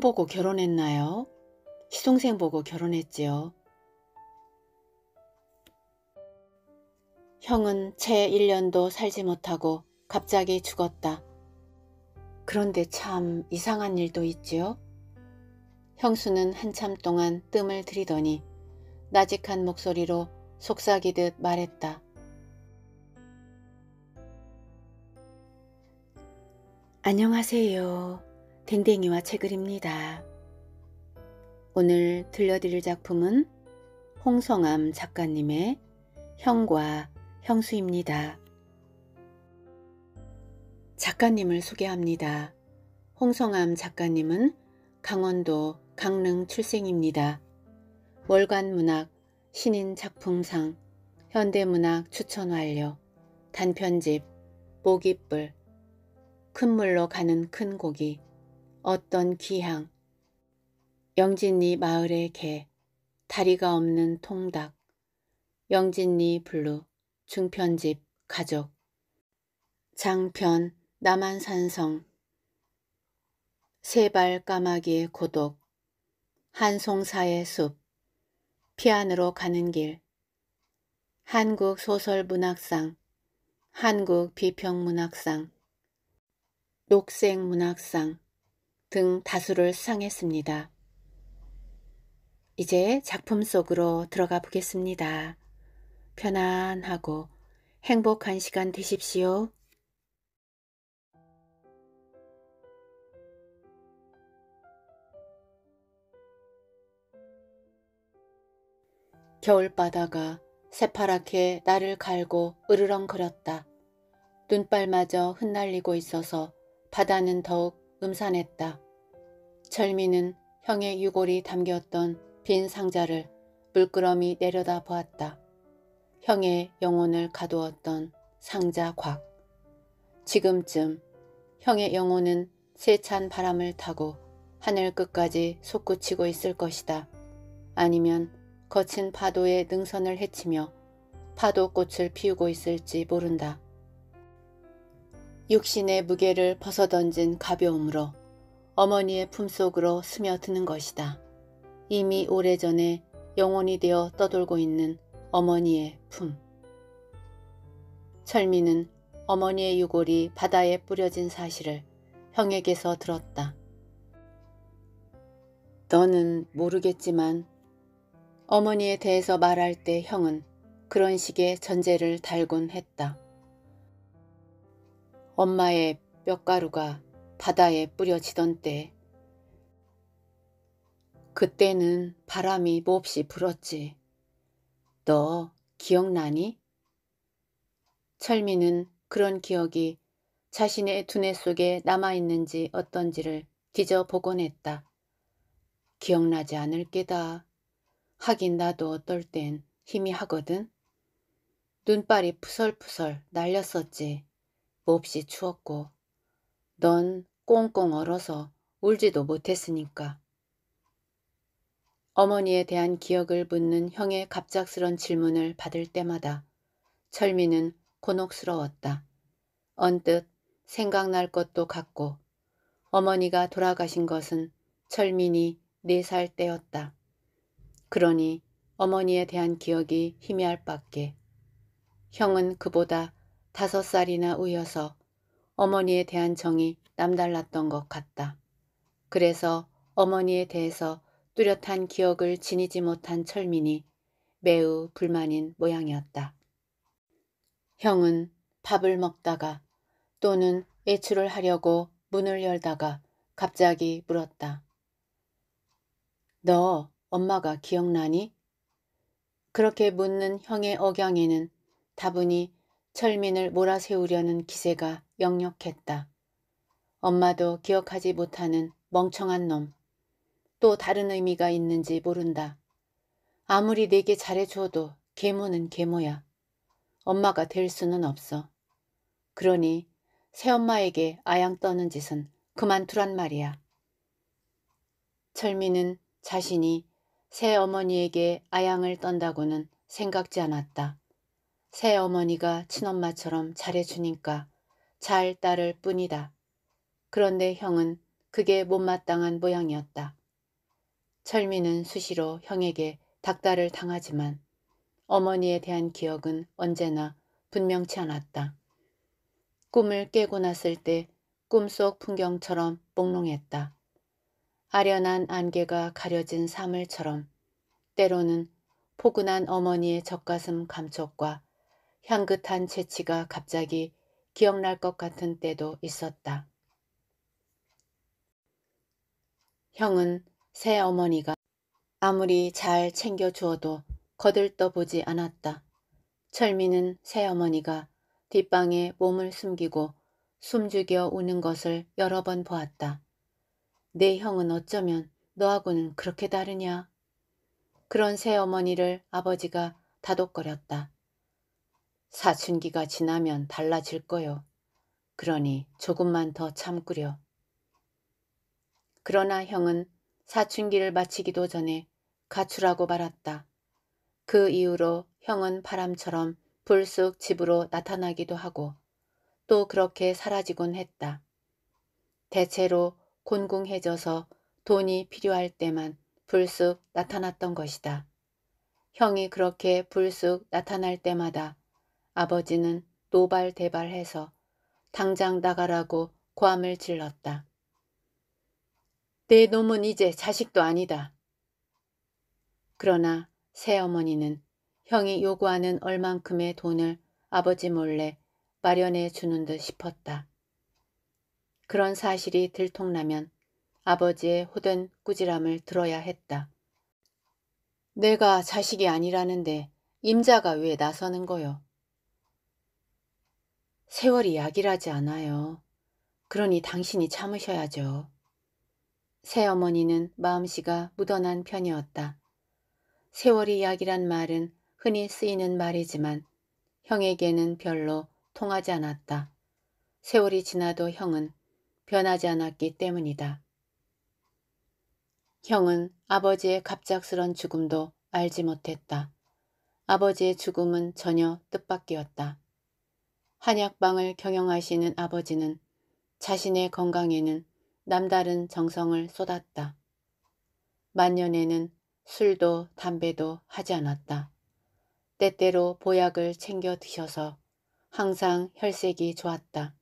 보고 결혼했나요? 시동생 보고 결혼했지요. 형은 채 1년도 살지 못하고 갑자기 죽었다. 그런데 참 이상한 일도 있지요. 형수는 한참 동안 뜸을 들이더니 나직한 목소리로 속삭이듯 말했다. 안녕하세요. 댕댕이와 책을 입니다. 오늘 들려드릴 작품은 홍성암 작가님의 형과 형수입니다. 작가님을 소개합니다. 홍성암 작가님은 강원도 강릉 출생입니다. 월간문학 신인 작품상 현대문학 추천 완료 단편집 모깃불 큰 물로 가는 큰 고기 어떤 기향 영진리 마을의 개, 다리가 없는 통닭, 영진리 블루, 중편집, 가족, 장편, 남한산성, 세발 까마귀의 고독, 한송사의 숲, 피안으로 가는 길, 한국 소설문학상, 한국 비평문학상, 녹색문학상, 등 다수를 수상했습니다. 이제 작품 속으로 들어가 보겠습니다. 편안하고 행복한 시간 되십시오. 겨울바다가 새파랗게 나를 갈고 으르렁거렸다. 눈발마저 흩날리고 있어서 바다는 더욱 음산했다. 철민은 형의 유골이 담겼던 빈 상자를 물끄러미 내려다 보았다. 형의 영혼을 가두었던 상자 곽. 지금쯤 형의 영혼은 세찬 바람을 타고 하늘 끝까지 솟구치고 있을 것이다. 아니면 거친 파도의 능선을 헤치며 파도꽃을 피우고 있을지 모른다. 육신의 무게를 벗어던진 가벼움으로 어머니의 품속으로 스며드는 것이다. 이미 오래전에 영혼이 되어 떠돌고 있는 어머니의 품. 철미는 어머니의 유골이 바다에 뿌려진 사실을 형에게서 들었다. 너는 모르겠지만 어머니에 대해서 말할 때 형은 그런 식의 전제를 달곤 했다. 엄마의 뼈가루가 바다에 뿌려지던 때 그때는 바람이 몹시 불었지. 너 기억나니? 철민은 그런 기억이 자신의 두뇌 속에 남아있는지 어떤지를 뒤져보곤 했다. 기억나지 않을 게다. 하긴 나도 어떨 땐희미 하거든. 눈발이 푸설푸설 날렸었지. 몹시 추웠고 넌 꽁꽁 얼어서 울지도 못했으니까. 어머니에 대한 기억을 묻는 형의 갑작스런 질문을 받을 때마다 철민은 곤혹스러웠다. 언뜻 생각날 것도 같고 어머니가 돌아가신 것은 철민이 네 살 때였다. 그러니 어머니에 대한 기억이 희미할 밖에. 형은 그보다 다섯 살이나 우여서 어머니에 대한 정이 남달랐던 것 같다. 그래서 어머니에 대해서 뚜렷한 기억을 지니지 못한 철민이 매우 불만인 모양이었다. 형은 밥을 먹다가 또는 외출을 하려고 문을 열다가 갑자기 물었다. 너 엄마가 기억나니? 그렇게 묻는 형의 억양에는 다분히 철민을 몰아세우려는 기세가 역력했다. 엄마도 기억하지 못하는 멍청한 놈. 또 다른 의미가 있는지 모른다. 아무리 내게 잘해줘도 계모는 계모야. 엄마가 될 수는 없어. 그러니 새엄마에게 아양 떠는 짓은 그만두란 말이야. 철민은 자신이 새어머니에게 아양을 떤다고는 생각지 않았다. 새어머니가 친엄마처럼 잘해주니까 잘 따를 뿐이다. 그런데 형은 그게 못마땅한 모양이었다. 철민은 수시로 형에게 닥달을 당하지만 어머니에 대한 기억은 언제나 분명치 않았다. 꿈을 깨고 났을 때 꿈속 풍경처럼 몽롱했다. 아련한 안개가 가려진 사물처럼 때로는 포근한 어머니의 젖가슴 감촉과 향긋한 채취가 갑자기 기억날 것 같은 때도 있었다. 형은 새 어머니가 아무리 잘 챙겨주어도 거들떠보지 않았다. 철민은 새 어머니가 뒷방에 몸을 숨기고 숨죽여 우는 것을 여러 번 보았다. 내 형은 어쩌면 너하고는 그렇게 다르냐? 그런 새 어머니를 아버지가 다독거렸다. 사춘기가 지나면 달라질 거요. 그러니 조금만 더 참구려. 그러나 형은 사춘기를 마치기도 전에 가출하고 말았다. 그 이후로 형은 바람처럼 불쑥 집으로 나타나기도 하고 또 그렇게 사라지곤 했다. 대체로 곤궁해져서 돈이 필요할 때만 불쑥 나타났던 것이다. 형이 그렇게 불쑥 나타날 때마다 아버지는 노발대발해서 당장 나가라고 고함을 질렀다. 내 놈은 이제 자식도 아니다. 그러나 새어머니는 형이 요구하는 얼만큼의 돈을 아버지 몰래 마련해 주는 듯 싶었다. 그런 사실이 들통나면 아버지의 호된 꾸지람을 들어야 했다. 내가 자식이 아니라는데 임자가 왜 나서는 거요? 세월이 약이라지 않아요. 그러니 당신이 참으셔야죠. 새어머니는 마음씨가 묻어난 편이었다. 세월이 약이란 말은 흔히 쓰이는 말이지만 형에게는 별로 통하지 않았다. 세월이 지나도 형은 변하지 않았기 때문이다. 형은 아버지의 갑작스런 죽음도 알지 못했다. 아버지의 죽음은 전혀 뜻밖이었다. 한약방을 경영하시는 아버지는 자신의 건강에는 남다른 정성을 쏟았다. 만년에는 술도 담배도 하지 않았다. 때때로 보약을 챙겨 드셔서 항상 혈색이 좋았다.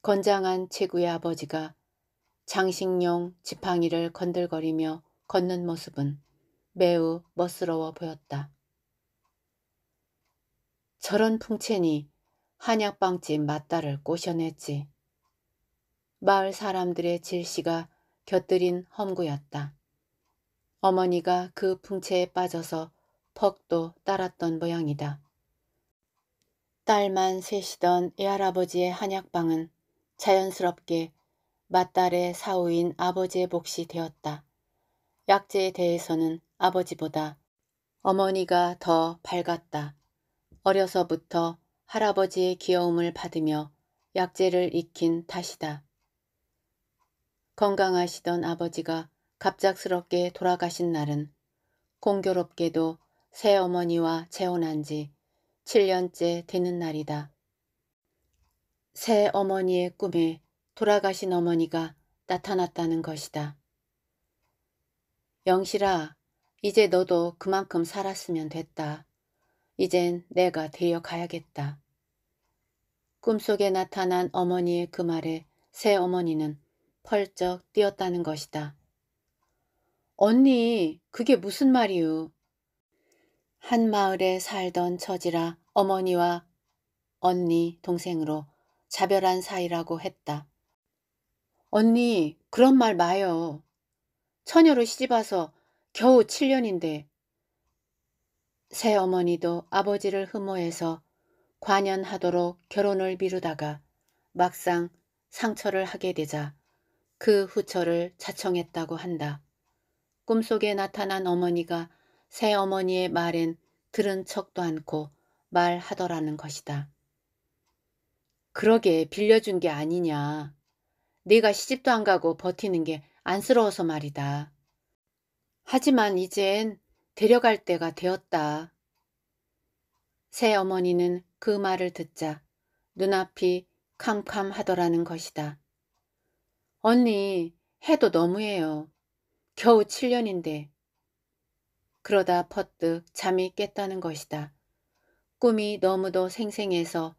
건장한 체구의 아버지가 장식용 지팡이를 건들거리며 걷는 모습은 매우 멋스러워 보였다. 저런 풍채니 한약방집 맞다를 꼬셔냈지. 마을 사람들의 질시가 곁들인 험구였다. 어머니가 그 풍채에 빠져서 퍽도 따랐던 모양이다. 딸만 셋이던 애할아버지의 한약방은 자연스럽게 맏딸의 사후인 아버지의 복이 되었다. 약재에 대해서는 아버지보다 어머니가 더 밝았다. 어려서부터 할아버지의 귀여움을 받으며 약재를 익힌 탓이다. 건강하시던 아버지가 갑작스럽게 돌아가신 날은 공교롭게도 새어머니와 재혼한 지 7년째 되는 날이다. 새어머니의 꿈에 돌아가신 어머니가 나타났다는 것이다. 영실아, 이제 너도 그만큼 살았으면 됐다. 이젠 내가 데려가야겠다. 꿈속에 나타난 어머니의 그 말에 새 어머니는 펄쩍 뛰었다는 것이다. 언니, 그게 무슨 말이유? 한 마을에 살던 처지라 어머니와 언니 동생으로 자별한 사이라고 했다. 언니, 그런 말 마요. 처녀로 시집와서 겨우 7년인데. 새어머니도 아버지를 흠모해서 관연하도록 결혼을 미루다가 막상 상처를 하게 되자 그 후처를 자청했다고 한다. 꿈속에 나타난 어머니가 새어머니의 말엔 들은 척도 않고 말하더라는 것이다. 그러게 빌려준 게 아니냐. 네가 시집도 안 가고 버티는 게 안쓰러워서 말이다. 하지만 이젠 데려갈 때가 되었다. 새어머니는 그 말을 듣자 눈앞이 캄캄하더라는 것이다. 언니, 해도 너무해요. 겨우 7년인데. 그러다 퍼뜩 잠이 깼다는 것이다. 꿈이 너무도 생생해서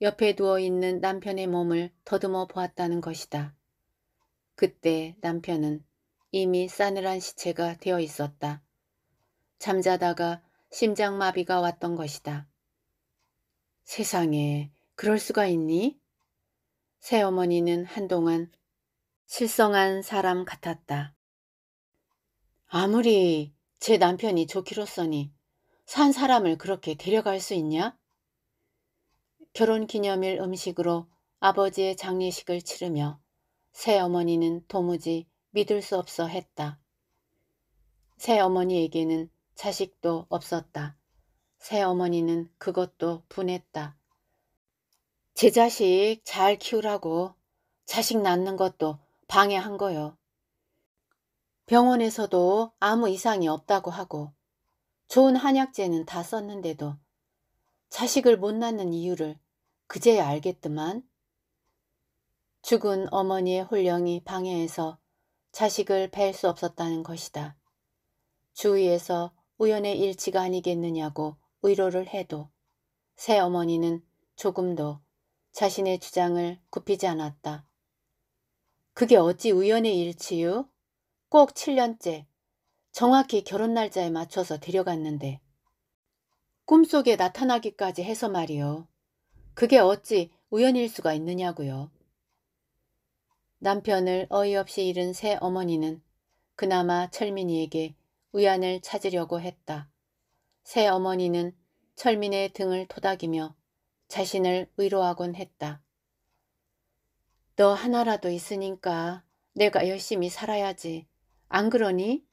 옆에 누워있는 남편의 몸을 더듬어 보았다는 것이다. 그때 남편은 이미 싸늘한 시체가 되어 있었다. 잠자다가 심장마비가 왔던 것이다. 세상에 그럴 수가 있니? 새어머니는 한동안 실성한 사람 같았다. 아무리 제 남편이 좋기로서니 산 사람을 그렇게 데려갈 수 있냐? 결혼기념일 음식으로 아버지의 장례식을 치르며 새어머니는 도무지 믿을 수 없어 했다. 새어머니에게는 자식도 없었다. 새어머니는 그것도 분했다. 제 자식 잘 키우라고 자식 낳는 것도 방해한 거요. 병원에서도 아무 이상이 없다고 하고 좋은 한약재는 다 썼는데도 자식을 못 낳는 이유를 그제야 알겠더만 죽은 어머니의 홀령이 방해해서 자식을 뵐 수 없었다는 것이다. 주위에서 우연의 일치가 아니겠느냐고 위로를 해도 새어머니는 조금도 자신의 주장을 굽히지 않았다. 그게 어찌 우연의 일치유? 꼭 7년째 정확히 결혼 날짜에 맞춰서 데려갔는데 꿈속에 나타나기까지 해서 말이요. 그게 어찌 우연일 수가 있느냐고요. 남편을 어이없이 잃은 새 어머니는 그나마 철민이에게 우연을 찾으려고 했다. 새 어머니는 철민의 등을 토닥이며 자신을 위로하곤 했다. 너 하나라도 있으니까 내가 열심히 살아야지. 안 그러니?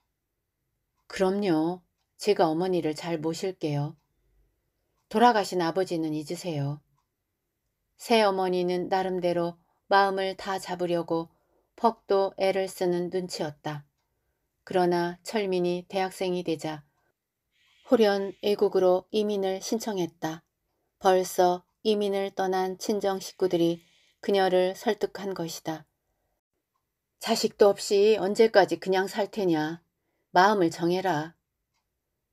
그럼요. 제가 어머니를 잘 모실게요. 돌아가신 아버지는 잊으세요. 새 어머니는 나름대로 마음을 다 잡으려고 퍽도 애를 쓰는 눈치였다. 그러나 철민이 대학생이 되자 소련 애국으로 이민을 신청했다. 벌써 이민을 떠난 친정 식구들이 그녀를 설득한 것이다. 자식도 없이 언제까지 그냥 살 테냐. 마음을 정해라.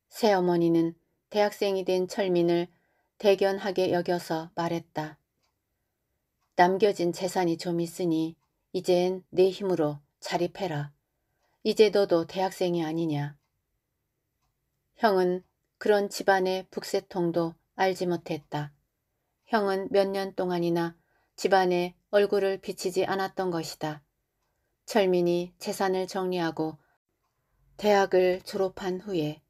새어머니는 대학생이 된 철민을 대견하게 여겨서 말했다. 남겨진 재산이 좀 있으니 이젠 내 네 힘으로 자립해라. 이제 너도 대학생이 아니냐. 형은 그런 집안의 북새통도 알지 못했다. 형은 몇 년 동안이나 집안에 얼굴을 비치지 않았던 것이다. 철민이 재산을 정리하고 대학을 졸업한 후에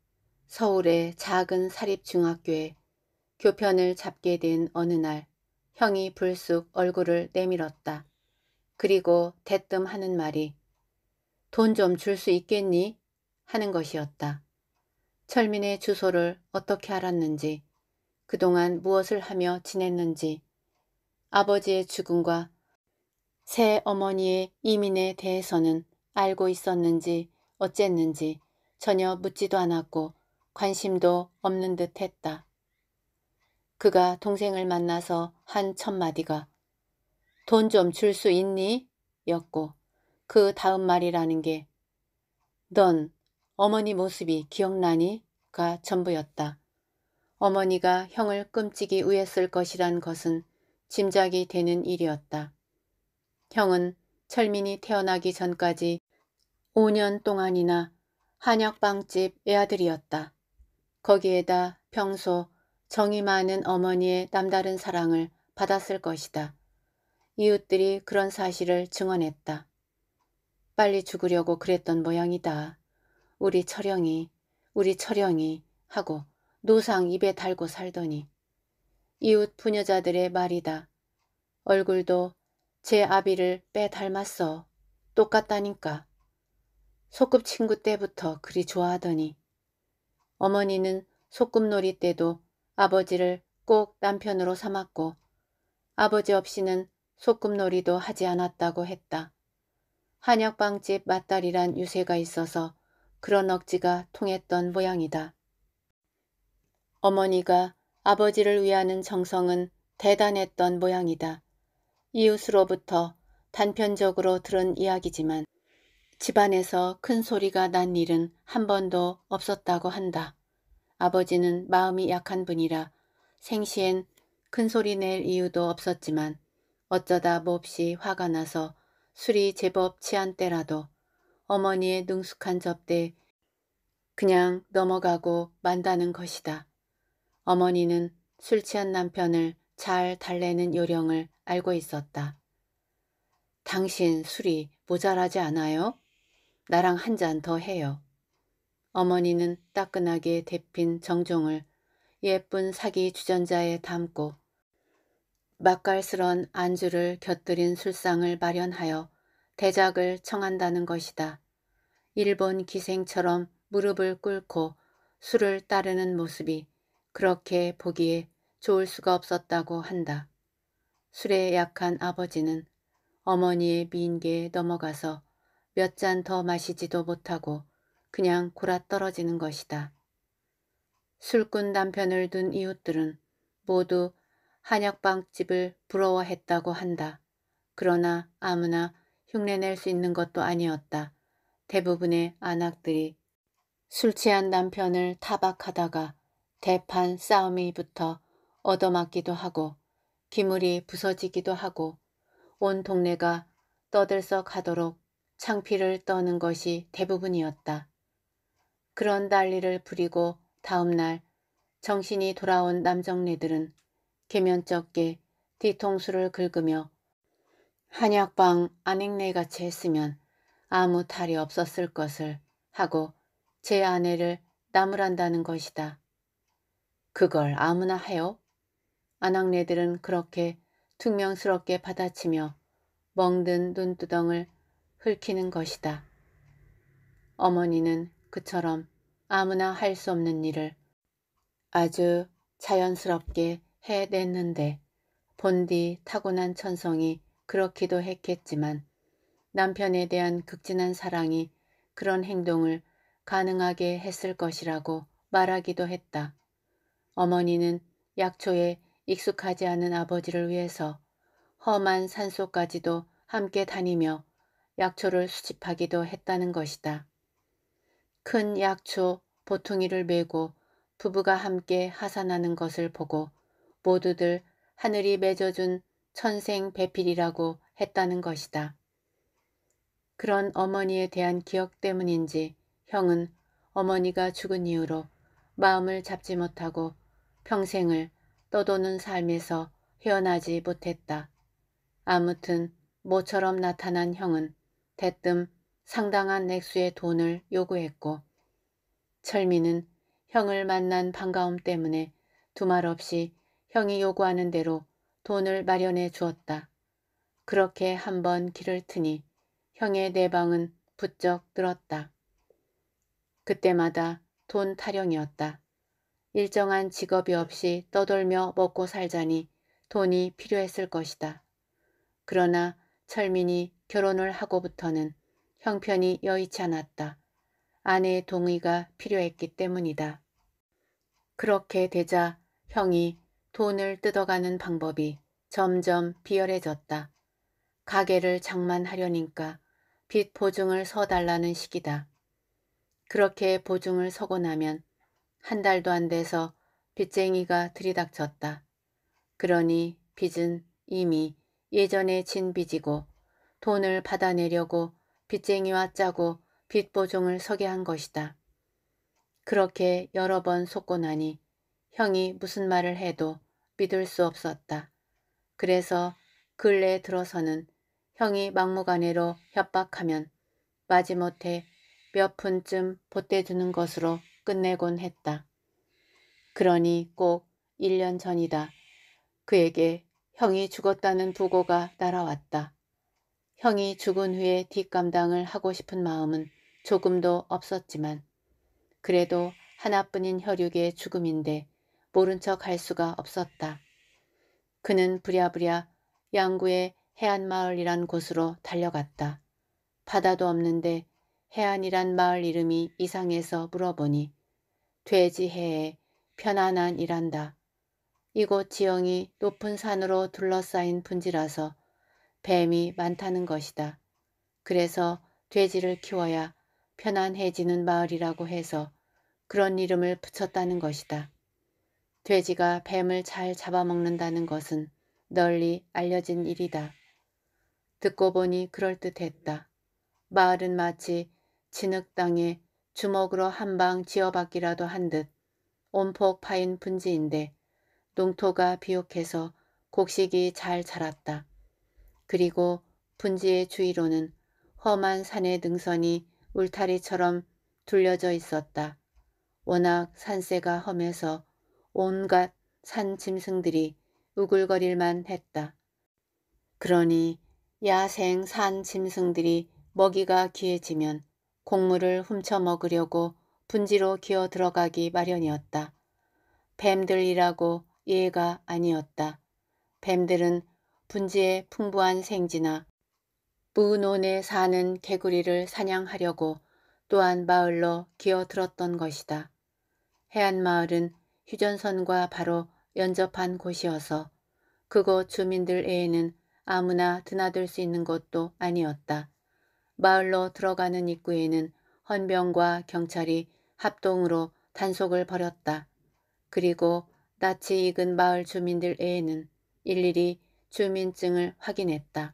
서울의 작은 사립중학교에 교편을 잡게 된 어느 날 형이 불쑥 얼굴을 내밀었다. 그리고 대뜸 하는 말이 돈 좀 줄 수 있겠니? 하는 것이었다. 철민의 주소를 어떻게 알았는지, 그동안 무엇을 하며 지냈는지, 아버지의 죽음과 새 어머니의 이민에 대해서는 알고 있었는지 어쨌는지 전혀 묻지도 않았고 관심도 없는 듯 했다. 그가 동생을 만나서 한 첫마디가 돈 좀 줄 수 있니? 였고 그 다음 말이라는 게넌 어머니 모습이 기억나니?가 전부였다. 어머니가 형을 끔찍이 우했을 것이란 것은 짐작이 되는 일이었다. 형은 철민이 태어나기 전까지 5년 동안이나 한약방집 애아들이었다. 거기에다 평소 정이 많은 어머니의 남다른 사랑을 받았을 것이다. 이웃들이 그런 사실을 증언했다. 빨리 죽으려고 그랬던 모양이다. 우리 철영이 우리 철영이 하고 노상 입에 달고 살더니 이웃 부녀자들의 말이다. 얼굴도 제 아비를 빼닮았어. 똑같다니까. 소꿉 친구 때부터 그리 좋아하더니 어머니는 소꿉놀이 때도 아버지를 꼭 남편으로 삼았고 아버지 없이는 소꿉놀이도 하지 않았다고 했다. 한약방집 맞딸이란 유세가 있어서 그런 억지가 통했던 모양이다. 어머니가 아버지를 위하는 정성은 대단했던 모양이다. 이웃으로부터 단편적으로 들은 이야기지만 집안에서 큰 소리가 난 일은 한 번도 없었다고 한다. 아버지는 마음이 약한 분이라 생시엔 큰 소리 낼 이유도 없었지만 어쩌다 몹시 화가 나서 술이 제법 취한 때라도 어머니의 능숙한 접대 그냥 넘어가고 만다는 것이다. 어머니는 술 취한 남편을 잘 달래는 요령을 알고 있었다. 당신 술이 모자라지 않아요? 나랑 한 잔 더 해요. 어머니는 따끈하게 데핀 정종을 예쁜 사기 주전자에 담고 맛깔스런 안주를 곁들인 술상을 마련하여 대작을 청한다는 것이다. 일본 기생처럼 무릎을 꿇고 술을 따르는 모습이 그렇게 보기에 좋을 수가 없었다고 한다. 술에 약한 아버지는 어머니의 미인계에 넘어가서 몇 잔 더 마시지도 못하고 그냥 골아떨어지는 것이다. 술꾼 남편을 둔 이웃들은 모두 한약방집을 부러워했다고 한다. 그러나 아무나 흉내낼 수 있는 것도 아니었다. 대부분의 안악들이 술 취한 남편을 타박하다가 대판 싸움이 붙어 얻어맞기도 하고 기물이 부서지기도 하고 온 동네가 떠들썩하도록 창피를 떠는 것이 대부분이었다. 그런 난리를 부리고 다음날 정신이 돌아온 남정네들은 개면적게 뒤통수를 긁으며 한약방 안행내같이 했으면 아무 탈이 없었을 것을 하고 제 아내를 나무란다는 것이다. 그걸 아무나 하여 안학내들은 그렇게 퉁명스럽게 받아치며 멍든 눈두덩을 흘키는 것이다. 어머니는 그처럼 아무나 할 수 없는 일을 아주 자연스럽게 해냈는데 본디 타고난 천성이 그렇기도 했겠지만 남편에 대한 극진한 사랑이 그런 행동을 가능하게 했을 것이라고 말하기도 했다. 어머니는 약초에 익숙하지 않은 아버지를 위해서 험한 산소까지도 함께 다니며 약초를 수집하기도 했다는 것이다. 큰 약초 보퉁이를 메고 부부가 함께 하산하는 것을 보고 모두들 하늘이 맺어준 천생 배필이라고 했다는 것이다. 그런 어머니에 대한 기억 때문인지 형은 어머니가 죽은 이후로 마음을 잡지 못하고 평생을 떠도는 삶에서 헤어나지 못했다. 아무튼 모처럼 나타난 형은 대뜸 상당한 액수의 돈을 요구했고 철민은 형을 만난 반가움 때문에 두말 없이 형이 요구하는 대로 돈을 마련해 주었다. 그렇게 한번 길을 트니 형의 내방은 부쩍 늘었다. 그때마다 돈 타령이었다. 일정한 직업이 없이 떠돌며 먹고 살자니 돈이 필요했을 것이다. 그러나 철민이 결혼을 하고부터는 형편이 여의치 않았다. 아내의 동의가 필요했기 때문이다. 그렇게 되자 형이 돈을 뜯어가는 방법이 점점 비열해졌다. 가게를 장만하려니까 빚 보증을 서달라는 식이다 그렇게 보증을 서고 나면 한 달도 안 돼서 빚쟁이가 들이닥쳤다. 그러니 빚은 이미 예전에 진 빚이고 돈을 받아내려고 빚쟁이와 짜고 빚보증을 서게 한 것이다. 그렇게 여러 번 속고 나니 형이 무슨 말을 해도 믿을 수 없었다. 그래서 근래에 들어서는 형이 막무가내로 협박하면 마지못해 몇 푼쯤 보태주는 것으로 끝내곤 했다. 그러니 꼭 1년 전이다. 그에게 형이 죽었다는 부고가 날아왔다. 형이 죽은 후에 뒷감당을 하고 싶은 마음은 조금도 없었지만 그래도 하나뿐인 혈육의 죽음인데 모른 척 할 수가 없었다. 그는 부랴부랴 양구의 해안마을이란 곳으로 달려갔다. 바다도 없는데 해안이란 마을 이름이 이상해서 물어보니 돼지해에 편안한 이란다. 이곳 지형이 높은 산으로 둘러싸인 분지라서 뱀이 많다는 것이다. 그래서 돼지를 키워야 편안해지는 마을이라고 해서 그런 이름을 붙였다는 것이다. 돼지가 뱀을 잘 잡아먹는다는 것은 널리 알려진 일이다. 듣고 보니 그럴듯했다. 마을은 마치 진흙 땅에 주먹으로 한 방 지어박기라도 한 듯 온폭 파인 분지인데 농토가 비옥해서 곡식이 잘 자랐다. 그리고 분지의 주위로는 험한 산의 능선이 울타리처럼 둘려져 있었다. 워낙 산세가 험해서 온갖 산 짐승들이 우글거릴만 했다. 그러니 야생 산 짐승들이 먹이가 귀해지면 곡물을 훔쳐 먹으려고 분지로 기어 들어가기 마련이었다. 뱀들이라고 예가 아니었다. 뱀들은 분지의 풍부한 생지나 무논에 사는 개구리를 사냥하려고 또한 마을로 기어들었던 것이다. 해안마을은 휴전선과 바로 연접한 곳이어서 그곳 주민들 외에는 아무나 드나들 수 있는 곳도 아니었다. 마을로 들어가는 입구에는 헌병과 경찰이 합동으로 단속을 벌였다. 그리고 낯이 익은 마을 주민들 외에는 일일이 주민증을 확인했다.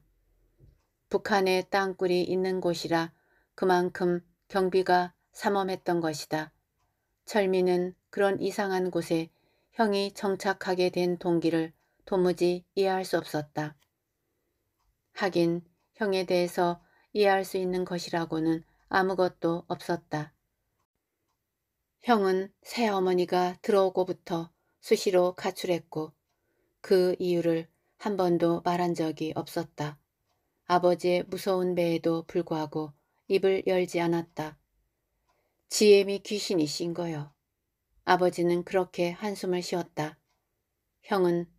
북한의 땅굴이 있는 곳이라 그만큼 경비가 삼엄했던 것이다. 철민은 그런 이상한 곳에 형이 정착하게 된 동기를 도무지 이해할 수 없었다. 하긴 형에 대해서 이해할 수 있는 것이라고는 아무것도 없었다. 형은 새어머니가 들어오고부터 수시로 가출했고 그 이유를 한 번도 말한 적이 없었다. 아버지의 무서운 배에도 불구하고 입을 열지 않았다. 지엠이 귀신이신 거요. 아버지는 그렇게 한숨을 쉬었다. 형은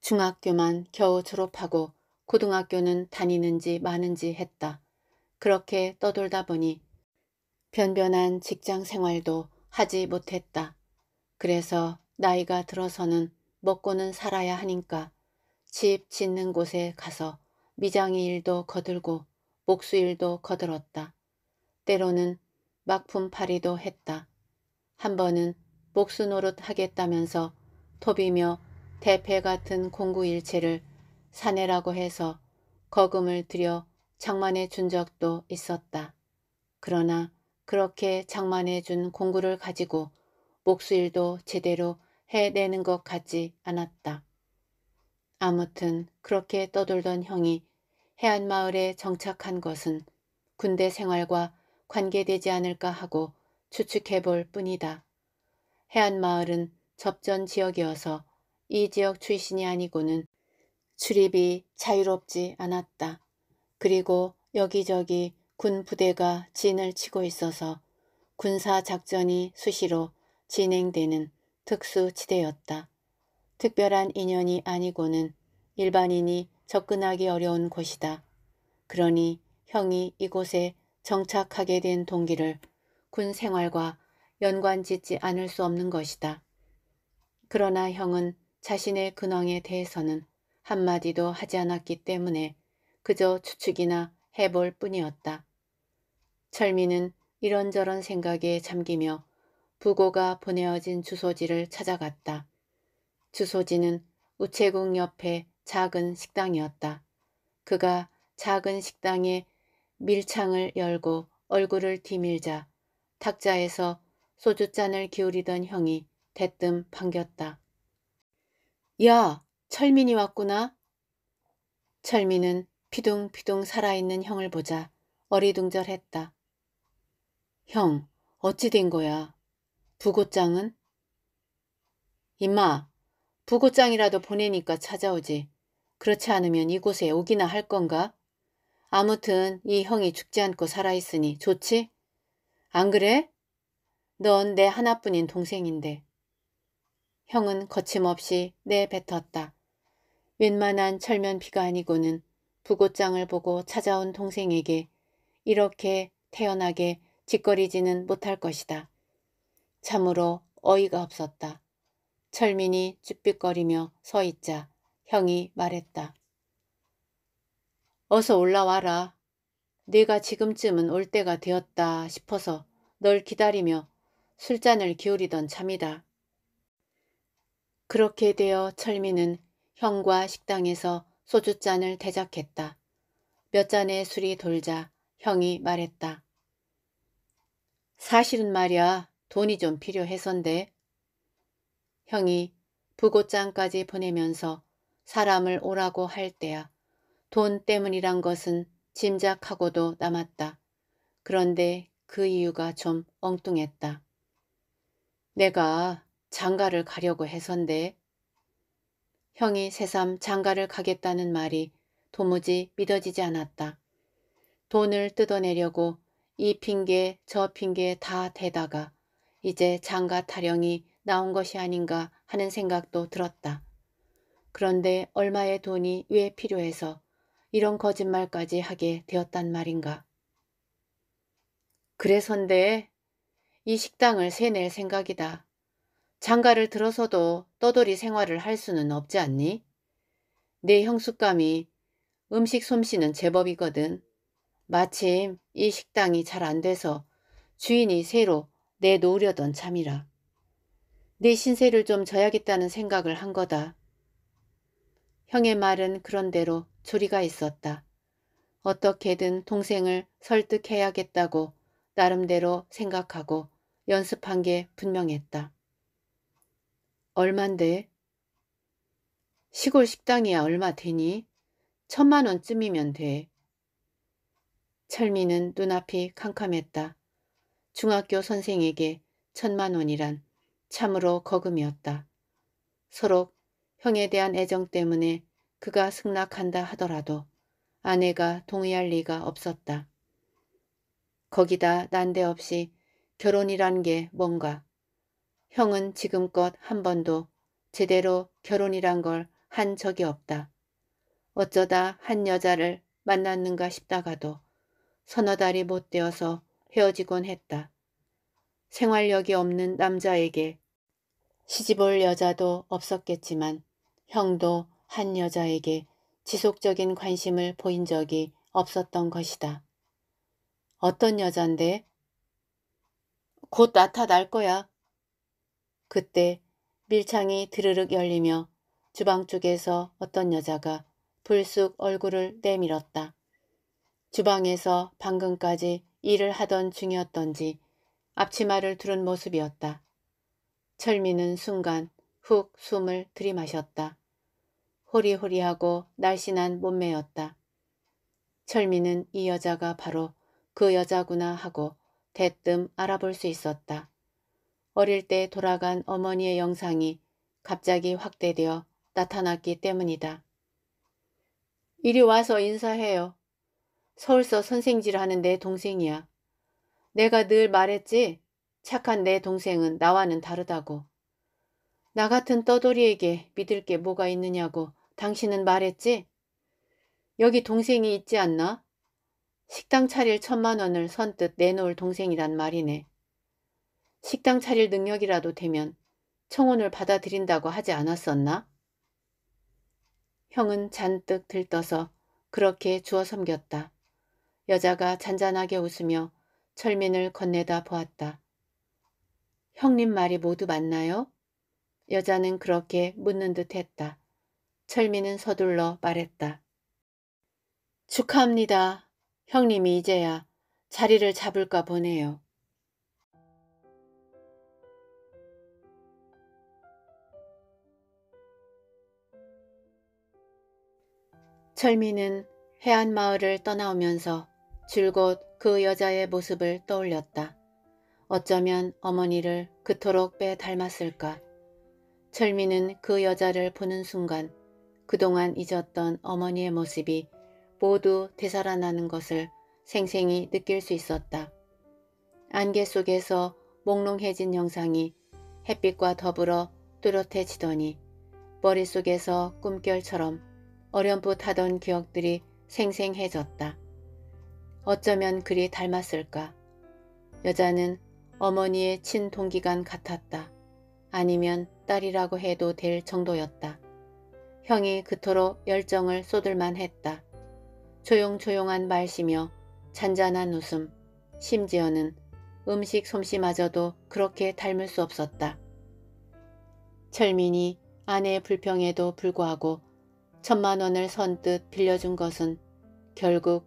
중학교만 겨우 졸업하고 고등학교는 다니는지 마는지 했다. 그렇게 떠돌다 보니 변변한 직장 생활도 하지 못했다. 그래서 나이가 들어서는 먹고는 살아야 하니까 집 짓는 곳에 가서 미장이 일도 거들고 목수 일도 거들었다. 때로는 막품 팔이도 했다. 한 번은 목수 노릇 하겠다면서 톱이며 대패 같은 공구일체를 사내라고 해서 거금을 들여 장만해 준 적도 있었다. 그러나 그렇게 장만해 준 공구를 가지고 목수일도 제대로 해내는 것 같지 않았다. 아무튼 그렇게 떠돌던 형이 해안마을에 정착한 것은 군대 생활과 관계되지 않을까 하고 추측해 볼 뿐이다. 해안마을은 접전 지역이어서 이 지역 출신이 아니고는 출입이 자유롭지 않았다. 그리고 여기저기 군 부대가 진을 치고 있어서 군사 작전이 수시로 진행되는 특수지대였다. 특별한 인연이 아니고는 일반인이 접근하기 어려운 곳이다. 그러니 형이 이곳에 정착하게 된 동기를 군 생활과 연관 짓지 않을 수 없는 것이다. 그러나 형은 자신의 근황에 대해서는 한마디도 하지 않았기 때문에 그저 추측이나 해볼 뿐이었다. 철민은 이런저런 생각에 잠기며 부고가 보내어진 주소지를 찾아갔다. 주소지는 우체국 옆에 작은 식당이었다. 그가 작은 식당에 밀창을 열고 얼굴을 뒤밀자 탁자에서 소주잔을 기울이던 형이 대뜸 반겼다. 야, 철민이 왔구나. 철민은 피둥피둥 살아있는 형을 보자 어리둥절했다. 형, 어찌 된 거야? 부고장은? 임마, 부고장이라도 보내니까 찾아오지. 그렇지 않으면 이곳에 오기나 할 건가? 아무튼 이 형이 죽지 않고 살아있으니 좋지? 안 그래? 넌 내 하나뿐인 동생인데. 형은 거침없이 내뱉었다. 웬만한 철면피가 아니고는 부고장을 보고 찾아온 동생에게 이렇게 태연하게 짓거리지는 못할 것이다. 참으로 어이가 없었다. 철민이 쭈삣거리며 서 있자 형이 말했다. 어서 올라와라. 네가 지금쯤은 올 때가 되었다 싶어서 널 기다리며 술잔을 기울이던 참이다. 그렇게 되어 철미는 형과 식당에서 소주잔을 대작했다. 몇 잔의 술이 돌자 형이 말했다. 사실은 말이야 돈이 좀필요해선데 형이 부고장까지 보내면서 사람을 오라고 할 때야 돈 때문이란 것은 짐작하고도 남았다. 그런데 그 이유가 좀 엉뚱했다. 내가 장가를 가려고 해선데 형이 새삼 장가를 가겠다는 말이 도무지 믿어지지 않았다. 돈을 뜯어내려고 이 핑계 저 핑계 다 대다가 이제 장가 타령이 나온 것이 아닌가 하는 생각도 들었다. 그런데 얼마의 돈이 왜 필요해서 이런 거짓말까지 하게 되었단 말인가. 그래서인데 이 식당을 세낼 생각이다. 장가를 들어서도 떠돌이 생활을 할 수는 없지 않니? 내형숙감이 음식 솜씨는 제법이거든. 마침 이 식당이 잘 안 돼서 주인이 새로 내놓으려던 참이라. 내 신세를 좀 져야겠다는 생각을 한 거다. 형의 말은 그런대로 조리가 있었다. 어떻게든 동생을 설득해야겠다고 나름대로 생각하고 연습한 게 분명했다. 얼만데? 시골 식당이야 얼마 되니? 천만 원쯤이면 돼. 철민은 눈앞이 캄캄했다. 중학교 선생에게 천만 원이란 참으로 거금이었다. 서로 형에 대한 애정 때문에 그가 승낙한다 하더라도 아내가 동의할 리가 없었다. 거기다 난데없이 결혼이란 게 뭔가. 형은 지금껏 한 번도 제대로 결혼이란 걸 한 적이 없다. 어쩌다 한 여자를 만났는가 싶다가도 서너 달이 못 되어서 헤어지곤 했다. 생활력이 없는 남자에게 시집올 여자도 없었겠지만 형도 한 여자에게 지속적인 관심을 보인 적이 없었던 것이다. 어떤 여잔데? 곧 나타날 거야. 그때 밀창이 드르륵 열리며 주방 쪽에서 어떤 여자가 불쑥 얼굴을 내밀었다. 주방에서 방금까지 일을 하던 중이었던지 앞치마를 두른 모습이었다. 철미는 순간 훅 숨을 들이마셨다. 호리호리하고 날씬한 몸매였다. 철민은 이 여자가 바로 그 여자구나 하고 대뜸 알아볼 수 있었다. 어릴 때 돌아간 어머니의 영상이 갑자기 확대되어 나타났기 때문이다. 이리 와서 인사해요. 서울서 선생질 하는 내 동생이야. 내가 늘 말했지? 착한 내 동생은 나와는 다르다고. 나 같은 떠돌이에게 믿을 게 뭐가 있느냐고 당신은 말했지? 여기 동생이 있지 않나? 식당 차릴 천만 원을 선뜻 내놓을 동생이란 말이네. 식당 차릴 능력이라도 되면 청혼을 받아들인다고 하지 않았었나? 형은 잔뜩 들떠서 그렇게 주워 섬겼다. 여자가 잔잔하게 웃으며 철민을 건네다 보았다. 형님 말이 모두 맞나요? 여자는 그렇게 묻는 듯 했다. 철민은 서둘러 말했다. 축하합니다. 형님이 이제야 자리를 잡을까 보네요. 철민은 해안마을을 떠나오면서 줄곧 그 여자의 모습을 떠올렸다. 어쩌면 어머니를 그토록 빼 닮았을까. 철민은 그 여자를 보는 순간 그동안 잊었던 어머니의 모습이 모두 되살아나는 것을 생생히 느낄 수 있었다. 안개 속에서 몽롱해진 영상이 햇빛과 더불어 뚜렷해지더니 머릿속에서 꿈결처럼 어렴풋하던 기억들이 생생해졌다. 어쩌면 그리 닮았을까. 여자는 어머니의 친동기간 같았다. 아니면 딸이라고 해도 될 정도였다. 형이 그토록 열정을 쏟을만 했다. 조용조용한 말씨며 잔잔한 웃음, 심지어는 음식 솜씨마저도 그렇게 닮을 수 없었다. 철민이 아내의 불평에도 불구하고 천만 원을 선뜻 빌려준 것은 결국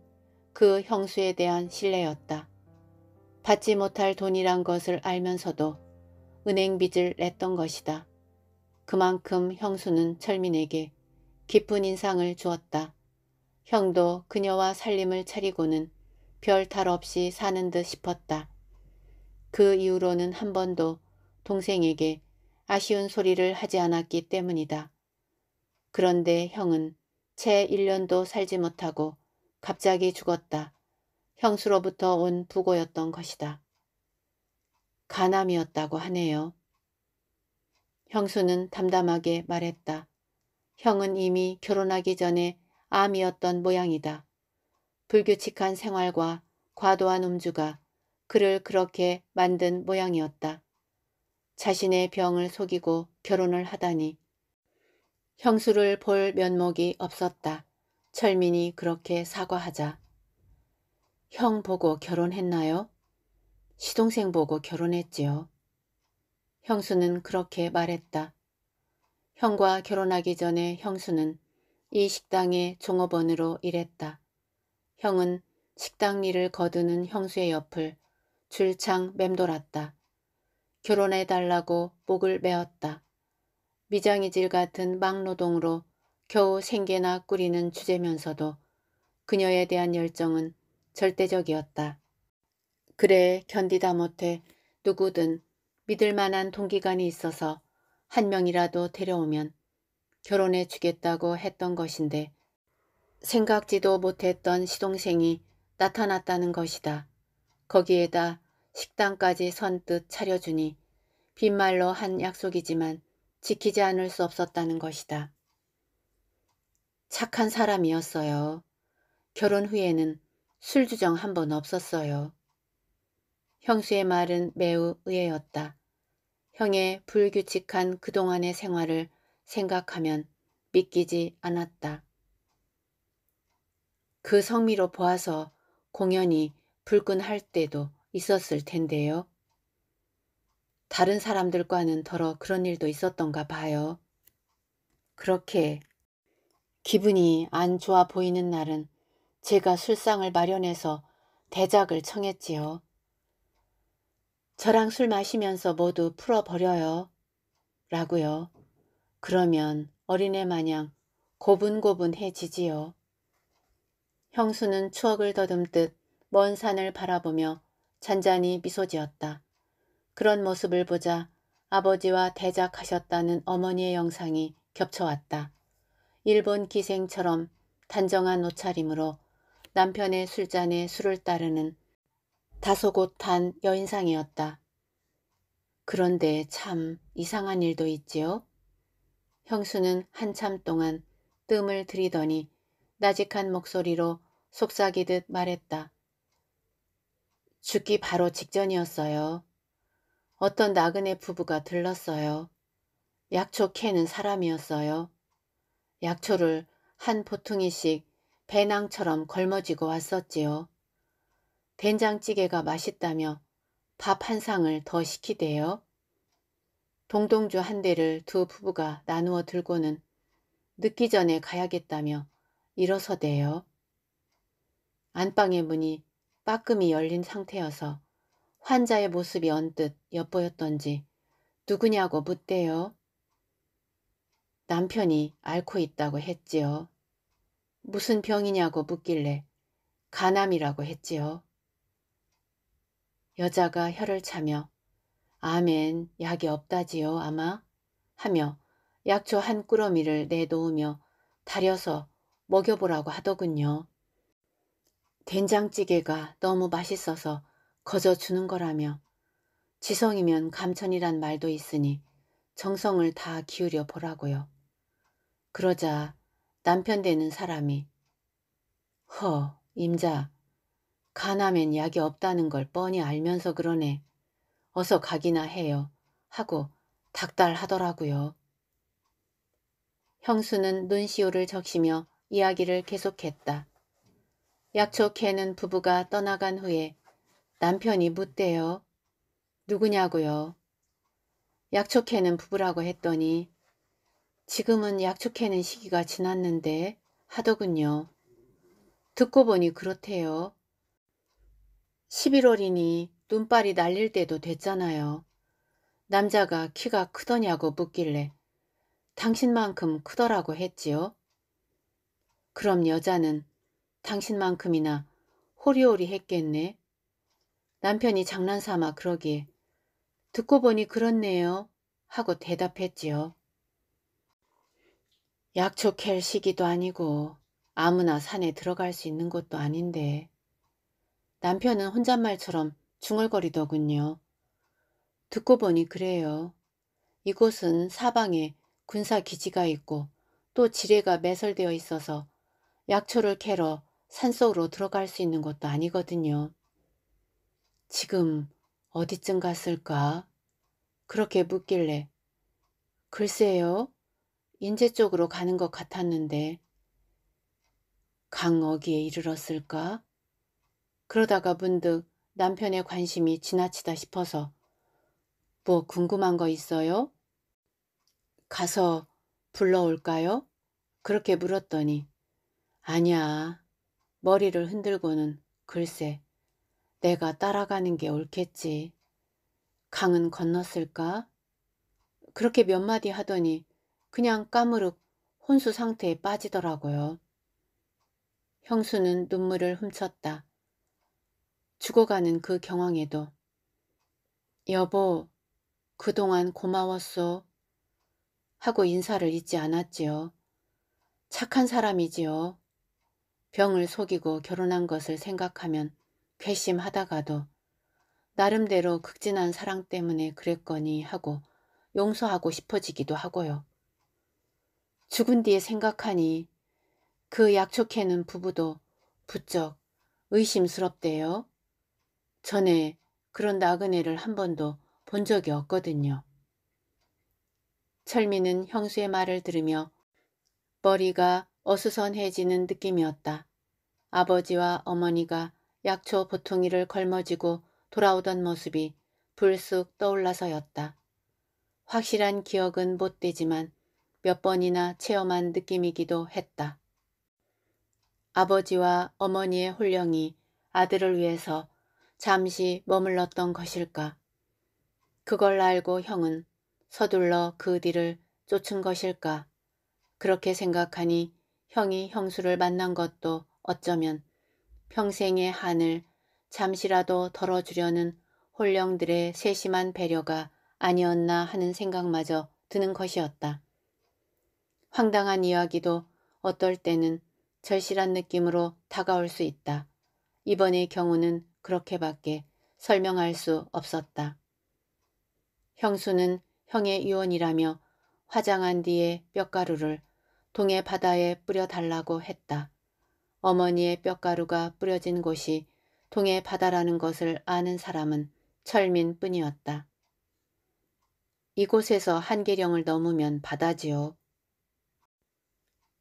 그 형수에 대한 신뢰였다. 받지 못할 돈이란 것을 알면서도 은행빚을 냈던 것이다. 그만큼 형수는 철민에게 기쁜 인상을 주었다. 형도 그녀와 살림을 차리고는 별 탈 없이 사는 듯 싶었다. 그 이후로는 한 번도 동생에게 아쉬운 소리를 하지 않았기 때문이다. 그런데 형은 채 1년도 살지 못하고 갑자기 죽었다. 형수로부터 온 부고였던 것이다. 가남이었다고 하네요. 형수는 담담하게 말했다. 형은 이미 결혼하기 전에 암이었던 모양이다. 불규칙한 생활과 과도한 음주가 그를 그렇게 만든 모양이었다. 자신의 병을 속이고 결혼을 하다니 형수를 볼 면목이 없었다. 철민이 그렇게 사과하자. 형 보고 결혼했나요? 시동생 보고 결혼했지요. 형수는 그렇게 말했다. 형과 결혼하기 전에 형수는 이 식당의 종업원으로 일했다. 형은 식당 일을 거두는 형수의 옆을 줄창 맴돌았다. 결혼해달라고 목을 메었다. 미장이질 같은 막노동으로 겨우 생계나 꾸리는 주제면서도 그녀에 대한 열정은 절대적이었다. 그래 견디다 못해 누구든 믿을 만한 동기간이 있어서 한 명이라도 데려오면 결혼해 주겠다고 했던 것인데 생각지도 못했던 시동생이 나타났다는 것이다. 거기에다 식당까지 선뜻 차려주니 빈말로 한 약속이지만 지키지 않을 수 없었다는 것이다. 착한 사람이었어요. 결혼 후에는 술주정 한 번 없었어요. 형수의 말은 매우 의외였다. 형의 불규칙한 그동안의 생활을 생각하면 믿기지 않았다. 그 성미로 보아서 공연이 불끈할 때도 있었을 텐데요. 다른 사람들과는 더러 그런 일도 있었던가 봐요. 그렇게 기분이 안 좋아 보이는 날은 제가 술상을 마련해서 대작을 청했지요. 저랑 술 마시면서 모두 풀어버려요. 라고요. 그러면 어린애 마냥 고분고분해지지요. 형수는 추억을 더듬듯 먼 산을 바라보며 잔잔히 미소 지었다. 그런 모습을 보자 아버지와 대작하셨다는 어머니의 영상이 겹쳐왔다. 일본 기생처럼 단정한 옷차림으로 남편의 술잔에 술을 따르는 다소곳한 여인상이었다. 그런데 참 이상한 일도 있지요. 형수는 한참 동안 뜸을 들이더니 나직한 목소리로 속삭이듯 말했다. 죽기 바로 직전이었어요. 어떤 나그네 부부가 들렀어요. 약초 캐는 사람이었어요. 약초를 한 보퉁이씩 배낭처럼 걸머쥐고 왔었지요. 된장찌개가 맛있다며 밥 한 상을 더 시키대요. 동동주 한 대를 두 부부가 나누어 들고는 늦기 전에 가야겠다며 일어서대요. 안방의 문이 빠끔히 열린 상태여서 환자의 모습이 언뜻 엿보였던지 누구냐고 묻대요. 남편이 앓고 있다고 했지요. 무슨 병이냐고 묻길래 간암이라고 했지요. 여자가 혀를 차며 아멘 약이 없다지요 아마 하며 약초 한 꾸러미를 내놓으며 다려서 먹여보라고 하더군요. 된장찌개가 너무 맛있어서 거저 주는 거라며 지성이면 감천이란 말도 있으니 정성을 다 기울여 보라고요. 그러자 남편 되는 사람이 허 임자 가나면 약이 없다는 걸 뻔히 알면서 그러네. 어서 가기나 해요. 하고 닥달하더라고요. 형수는 눈시울을 적시며 이야기를 계속했다. 약초 캐는 부부가 떠나간 후에 남편이 묻대요. 누구냐고요. 약초 캐는 부부라고 했더니 지금은 약초 캐는 시기가 지났는데 하더군요. 듣고 보니 그렇대요. 11월이니 눈발이 날릴 때도 됐잖아요. 남자가 키가 크더냐고 묻길래 당신만큼 크더라고 했지요. 그럼 여자는 당신만큼이나 호리호리 했겠네. 남편이 장난삼아 그러기에 듣고 보니 그렇네요 하고 대답했지요. 약초 캘 시기도 아니고 아무나 산에 들어갈 수 있는 것도 아닌데 남편은 혼잣말처럼 중얼거리더군요. 듣고 보니 그래요. 이곳은 사방에 군사 기지가 있고 또 지뢰가 매설되어 있어서 약초를 캐러 산속으로 들어갈 수 있는 것도 아니거든요. 지금 어디쯤 갔을까? 그렇게 묻길래 글쎄요. 인제 쪽으로 가는 것 같았는데 강어기에 이르렀을까? 그러다가 문득 남편의 관심이 지나치다 싶어서 뭐 궁금한 거 있어요? 가서 불러올까요? 그렇게 물었더니 아니야. 머리를 흔들고는 글쎄 내가 따라가는 게 옳겠지. 강은 건넜을까? 그렇게 몇 마디 하더니 그냥 까무룩 혼수 상태에 빠지더라고요. 형수는 눈물을 훔쳤다. 죽어가는 그 경황에도 여보, 그동안 고마웠소. 하고 인사를 잊지 않았지요. 착한 사람이지요. 병을 속이고 결혼한 것을 생각하면 괘씸하다가도 나름대로 극진한 사랑 때문에 그랬거니 하고 용서하고 싶어지기도 하고요. 죽은 뒤에 생각하니 그 약촉해는 부부도 부쩍 의심스럽대요. 전에 그런 나그네를 한 번도 본 적이 없거든요. 철민은 형수의 말을 들으며 머리가 어수선해지는 느낌이었다. 아버지와 어머니가 약초 보통이를 걸머쥐고 돌아오던 모습이 불쑥 떠올라서였다. 확실한 기억은 못 되지만 몇 번이나 체험한 느낌이기도 했다. 아버지와 어머니의 홀령이 아들을 위해서 잠시 머물렀던 것일까? 그걸 알고 형은 서둘러 그 뒤를 쫓은 것일까? 그렇게 생각하니 형이 형수를 만난 것도 어쩌면 평생의 한을 잠시라도 덜어주려는 홀령들의 세심한 배려가 아니었나 하는 생각마저 드는 것이었다. 황당한 이야기도 어떨 때는 절실한 느낌으로 다가올 수 있다. 이번의 경우는 그렇게밖에 설명할 수 없었다. 형수는 형의 유언이라며 화장한 뒤에 뼈가루를 동해 바다에 뿌려달라고 했다. 어머니의 뼈가루가 뿌려진 곳이 동해 바다라는 것을 아는 사람은 철민뿐이었다. 이곳에서 한계령을 넘으면 바다지요.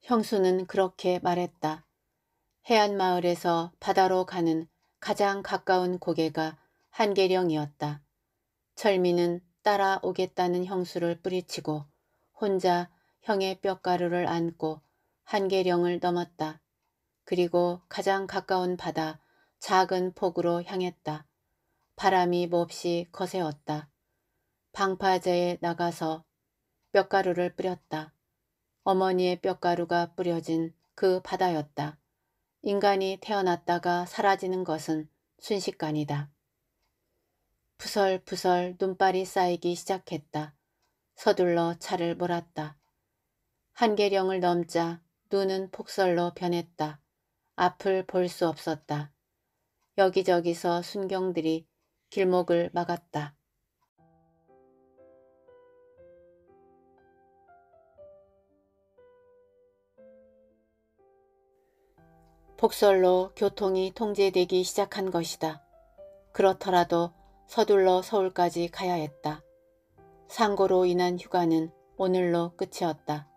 형수는 그렇게 말했다. 해안마을에서 바다로 가는 가장 가까운 고개가 한계령이었다. 철민은 따라오겠다는 형수를 뿌리치고 혼자 형의 뼈가루를 안고 한계령을 넘었다. 그리고 가장 가까운 바다 작은 폭으로 향했다. 바람이 몹시 거세었다. 방파제에 나가서 뼈가루를 뿌렸다. 어머니의 뼈가루가 뿌려진 그 바다였다. 인간이 태어났다가 사라지는 것은 순식간이다. 부설부설 눈발이 쌓이기 시작했다. 서둘러 차를 몰았다. 한계령을 넘자 눈은 폭설로 변했다. 앞을 볼 수 없었다. 여기저기서 순경들이 길목을 막았다. 폭설로 교통이 통제되기 시작한 것이다. 그렇더라도 서둘러 서울까지 가야 했다. 상고로 인한 휴가는 오늘로 끝이었다.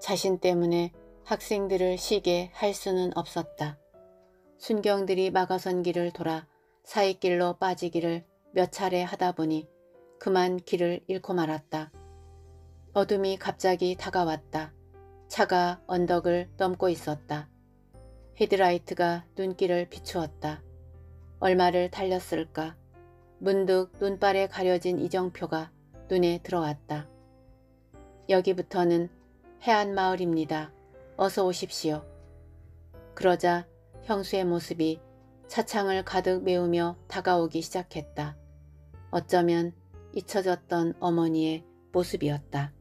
자신 때문에 학생들을 쉬게 할 수는 없었다. 순경들이 막아선 길을 돌아 사이길로 빠지기를 몇 차례 하다 보니 그만 길을 잃고 말았다. 어둠이 갑자기 다가왔다. 차가 언덕을 넘고 있었다. 헤드라이트가 눈길을 비추었다. 얼마를 달렸을까. 문득 눈발에 가려진 이정표가 눈에 들어왔다. 여기부터는 해안마을입니다. 어서 오십시오. 그러자 형수의 모습이 차창을 가득 메우며 다가오기 시작했다. 어쩌면 잊혀졌던 어머니의 모습이었다.